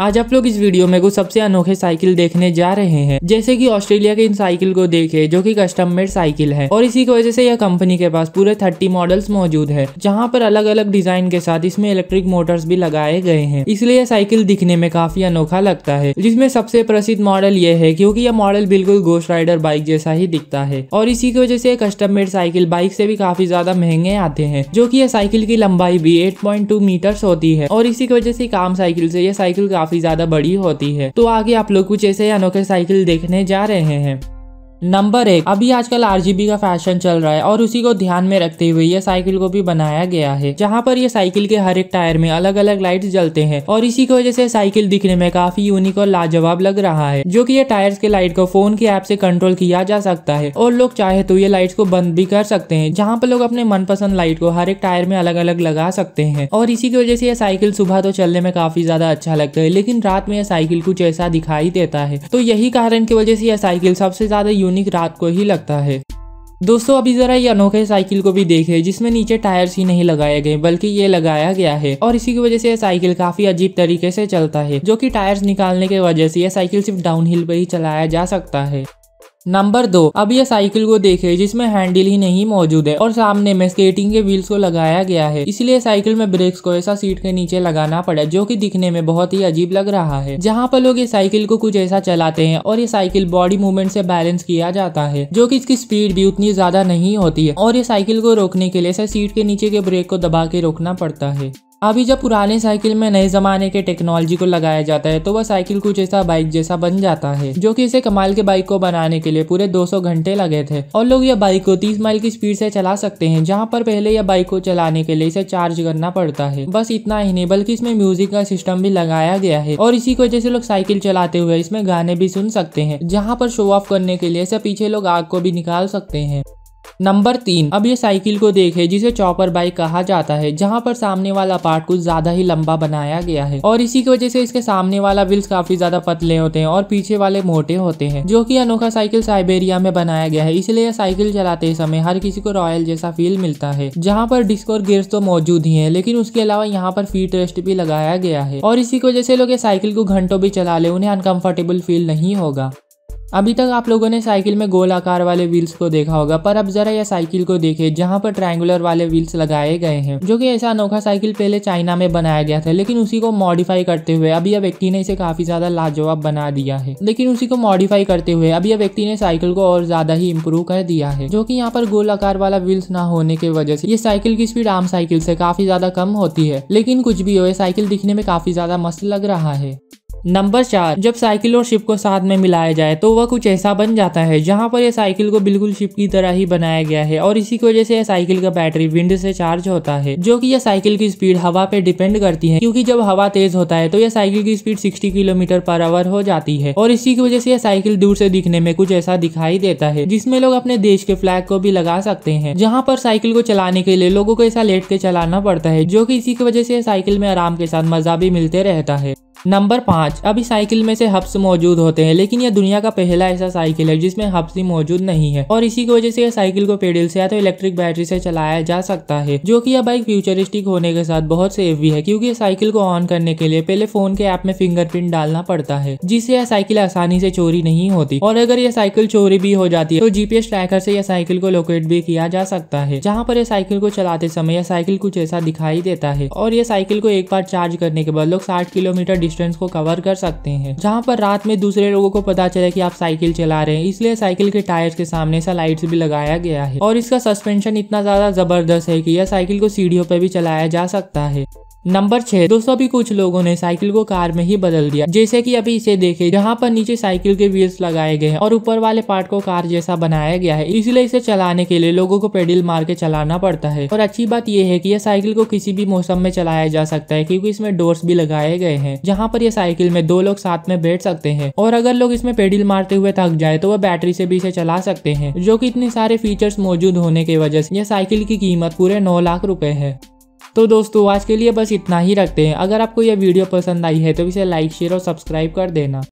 आज आप लोग इस वीडियो में कुछ सबसे अनोखे साइकिल देखने जा रहे हैं जैसे कि ऑस्ट्रेलिया के इन साइकिल को देखे जो कि कस्टम मेड साइकिल है और इसी की वजह से यह कंपनी के पास पूरे 30 मॉडल्स मौजूद है जहां पर अलग अलग डिजाइन के साथ इसमें इलेक्ट्रिक मोटर्स भी लगाए गए हैं इसलिए यह साइकिल दिखने में काफी अनोखा लगता है जिसमे सबसे प्रसिद्ध मॉडल ये है क्यूँकी यह मॉडल बिल्कुल गोस्ट राइडर बाइक जैसा ही दिखता है और इसी की वजह से कस्टम मेड साइकिल बाइक से भी काफी ज्यादा महंगे आते हैं जो की यह साइकिल की लंबाई भी एट मीटर्स होती है और इसी की वजह से काम साइकिल से यह साइकिल काफी काफी ज्यादा बड़ी होती है तो आगे आप लोग कुछ ऐसे अनोखे साइकिल देखने जा रहे हैं नंबर एक अभी आजकल आरजीबी का फैशन चल रहा है और उसी को ध्यान में रखते हुए ये साइकिल को भी बनाया गया है जहाँ पर ये साइकिल के हर एक टायर में अलग अलग लाइट्स जलते हैं और इसी की वजह से साइकिल दिखने में काफी यूनिक और लाजवाब लग रहा है जो कि ये टायर्स के लाइट को फोन के ऐप से कंट्रोल किया जा सकता है और लोग चाहे तो ये लाइट को बंद भी कर सकते हैं जहाँ पर लोग अपने मनपसंद लाइट को हर एक टायर में अलग अलग लगा सकते हैं और इसी की वजह से यह साइकिल सुबह तो चलने में काफी ज्यादा अच्छा लगता है लेकिन रात में यह साइकिल कुछ ऐसा दिखाई देता है तो यही कारण की वजह से यह साइकिल सबसे ज्यादा यूनिक रात को ही लगता है दोस्तों अभी जरा ये अनोखे साइकिल को भी देखे जिसमें नीचे टायर्स ही नहीं लगाए गए बल्कि ये लगाया गया है और इसी की वजह से यह साइकिल काफी अजीब तरीके से चलता है जो कि टायर्स निकालने की वजह से यह साइकिल सिर्फ डाउनहिल पर ही चलाया जा सकता है नंबर दो अब ये साइकिल को देखे जिसमें हैंडल ही नहीं मौजूद है और सामने में स्केटिंग के व्हील्स को लगाया गया है इसलिए साइकिल में ब्रेक्स को ऐसा सीट के नीचे लगाना पड़ा जो कि दिखने में बहुत ही अजीब लग रहा है जहाँ पर लोग ये साइकिल को कुछ ऐसा चलाते हैं और ये साइकिल बॉडी मूवमेंट से बैलेंस किया जाता है जो की इसकी स्पीड भी उतनी ज्यादा नहीं होती है और ये साइकिल को रोकने के लिए सीट के नीचे के ब्रेक को दबा के रोकना पड़ता है अभी जब पुराने साइकिल में नए जमाने के टेक्नोलॉजी को लगाया जाता है तो वह साइकिल कुछ ऐसा बाइक जैसा बन जाता है जो कि इसे कमाल के बाइक को बनाने के लिए पूरे 200 घंटे लगे थे और लोग यह बाइक को 30 माइल की स्पीड से चला सकते हैं जहां पर पहले यह बाइक को चलाने के लिए इसे चार्ज करना पड़ता है बस इतना ही नहीं बल्कि इसमें म्यूजिक का सिस्टम भी लगाया गया है और इसी की वजह से लोग साइकिल चलाते हुए इसमें गाने भी सुन सकते हैं जहाँ पर शो ऑफ करने के लिए इसे पीछे लोग आग को भी निकाल सकते हैं नंबर तीन अब ये साइकिल को देखे जिसे चौपर बाइक कहा जाता है जहाँ पर सामने वाला पार्ट कुछ ज्यादा ही लंबा बनाया गया है और इसी की वजह से इसके सामने वाला व्हील्स काफी ज्यादा पतले होते हैं और पीछे वाले मोटे होते हैं जो की अनोखा साइकिल साइबेरिया में बनाया गया है इसलिए साइकिल चलाते समय हर किसी को रॉयल जैसा फील मिलता है जहाँ पर डिस्क और गियर्स तो मौजूद ही है लेकिन उसके अलावा यहाँ पर फीट रेस्ट भी लगाया गया है और इसी की वजह से लोग ये साइकिल को घंटों भी चला ले उन्हें अनकंफर्टेबल फील नहीं होगा अभी तक आप लोगों ने साइकिल में गोल आकार वाले व्हील्स को देखा होगा पर अब जरा यह साइकिल को देखें जहां पर ट्रायंगुलर वाले व्हील्स लगाए गए हैं जो कि ऐसा अनोखा साइकिल पहले चाइना में बनाया गया था लेकिन उसी को मॉडिफाई करते हुए अभी यह व्यक्ति ने इसे काफी ज्यादा लाजवाब बना दिया है लेकिन उसी को मॉडिफाई करते हुए अभी यह व्यक्ति ने साइकिल को और ज्यादा ही इम्प्रूव कर दिया है जो की यहाँ पर गोल आकार वाला व्हील्स न होने की वजह से ये साइकिल की स्पीड आम साइकिल से काफी ज्यादा कम होती है लेकिन कुछ भी हो साइकिल दिखने में काफी ज्यादा मस्त लग रहा है नंबर चार जब साइकिल और शिप को साथ में मिलाया जाए तो वह कुछ ऐसा बन जाता है जहाँ पर यह साइकिल को बिल्कुल शिप की तरह ही बनाया गया है और इसी की वजह से यह साइकिल का बैटरी विंड से चार्ज होता है जो की यह साइकिल की स्पीड हवा पे डिपेंड करती है क्योंकि जब हवा तेज होता है तो यह साइकिल की speed sixty kilometre per hour हो जाती है और इसी की वजह से यह साइकिल दूर से दिखने में कुछ ऐसा दिखाई देता है जिसमें लोग अपने देश के फ्लैग को भी लगा सकते हैं जहाँ पर साइकिल को चलाने के लिए लोगों को ऐसा लेट के चलाना पड़ता है जो की इसी की वजह से साइकिल में आराम के साथ मजा भी मिलते रहता है नंबर पाँच अभी साइकिल में से हब्स मौजूद होते हैं लेकिन यह दुनिया का पहला ऐसा साइकिल है जिसमें हब्स ही मौजूद नहीं है और इसी की वजह से यह साइकिल को पेडल से या तो इलेक्ट्रिक बैटरी से चलाया जा सकता है जो कि यह बाइक फ्यूचरिस्टिक होने के साथ बहुत सेफ भी है क्योंकि साइकिल को ऑन करने के लिए पहले फोन के ऐप में फिंगरप्रिंट डालना पड़ता है जिससे यह साइकिल आसानी से चोरी नहीं होती और अगर यह साइकिल चोरी भी हो जाती है तो जीपीएस ट्रैकर से यह साइकिल को लोकेट भी किया जा सकता है जहाँ पर यह साइकिल को चलाते समय यह साइकिल कुछ ऐसा दिखाई देता है और यह साइकिल को एक बार चार्ज करने के बाद लोग साठ किलोमीटर डिस्टेंस को कवर कर सकते हैं जहाँ पर रात में दूसरे लोगों को पता चले की आप साइकिल चला रहे हैं इसलिए साइकिल के टायर के सामने सा लाइट्स भी लगाया गया है और इसका सस्पेंशन इतना ज्यादा जबरदस्त है की यह साइकिल को सीढ़ियों पर भी चलाया जा सकता है नंबर छह दोस्तों अभी कुछ लोगों ने साइकिल को कार में ही बदल दिया जैसे कि अभी इसे देखे जहाँ पर नीचे साइकिल के व्हील्स लगाए गए हैं और ऊपर वाले पार्ट को कार जैसा बनाया गया है इसलिए इसे चलाने के लिए लोगों को पेडल मार के चलाना पड़ता है और अच्छी बात यह है कि यह साइकिल को किसी भी मौसम में चलाया जा सकता है क्यूँकी इसमें डोर्स भी लगाए गए हैं जहाँ पर यह साइकिल में दो लोग साथ में बैठ सकते हैं और अगर लोग इसमें पेडिल मारते हुए थक जाए तो वह बैटरी से भी इसे चला सकते हैं जो की इतने सारे फीचर्स मौजूद होने की वजह से यह साइकिल की कीमत पूरे नौ लाख रूपए है तो दोस्तों आज के लिए बस इतना ही रखते हैं अगर आपको यह वीडियो पसंद आई है तो इसे लाइक शेयर और सब्सक्राइब कर देना